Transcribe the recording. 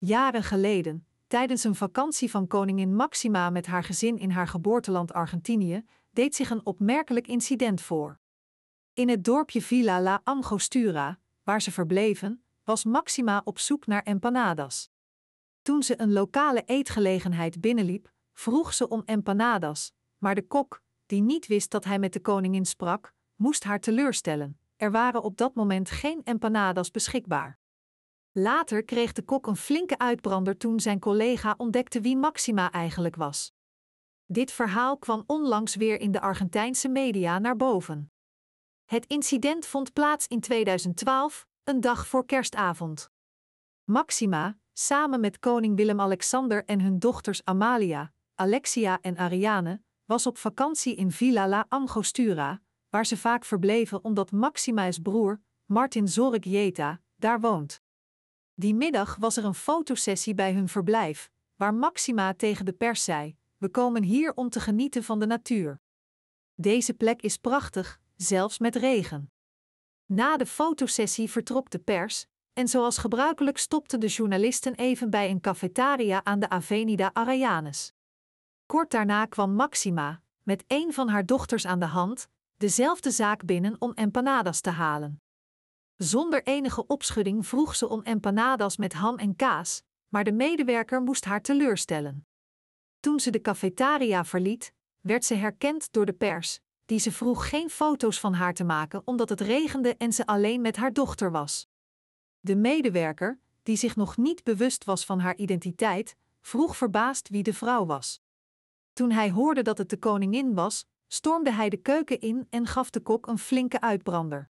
Jaren geleden, tijdens een vakantie van koningin Maxima met haar gezin in haar geboorteland Argentinië, deed zich een opmerkelijk incident voor. In het dorpje Villa La Angostura, waar ze verbleven, was Maxima op zoek naar empanadas. Toen ze een lokale eetgelegenheid binnenliep, vroeg ze om empanadas, maar de kok, die niet wist dat hij met de koningin sprak, moest haar teleurstellen. Er waren op dat moment geen empanadas beschikbaar. Later kreeg de kok een flinke uitbrander toen zijn collega ontdekte wie Maxima eigenlijk was. Dit verhaal kwam onlangs weer in de Argentijnse media naar boven. Het incident vond plaats in 2012, een dag voor kerstavond. Maxima, samen met koning Willem-Alexander en hun dochters Amalia, Alexia en Ariane, was op vakantie in Villa La Angostura, waar ze vaak verbleven omdat Maxima's broer, Martin Zorik Jeta, daar woont. Die middag was er een fotosessie bij hun verblijf, waar Maxima tegen de pers zei: We komen hier om te genieten van de natuur. Deze plek is prachtig, zelfs met regen. Na de fotosessie vertrok de pers, en zoals gebruikelijk stopten de journalisten even bij een cafetaria aan de Avenida Arayanes. Kort daarna kwam Maxima, met een van haar dochters aan de hand, dezelfde zaak binnen om empanadas te halen. Zonder enige opschudding vroeg ze om empanadas met ham en kaas, maar de medewerker moest haar teleurstellen. Toen ze de cafetaria verliet, werd ze herkend door de pers, die ze vroeg geen foto's van haar te maken omdat het regende en ze alleen met haar dochter was. De medewerker, die zich nog niet bewust was van haar identiteit, vroeg verbaasd wie de vrouw was. Toen hij hoorde dat het de koningin was, stormde hij de keuken in en gaf de kok een flinke uitbrander.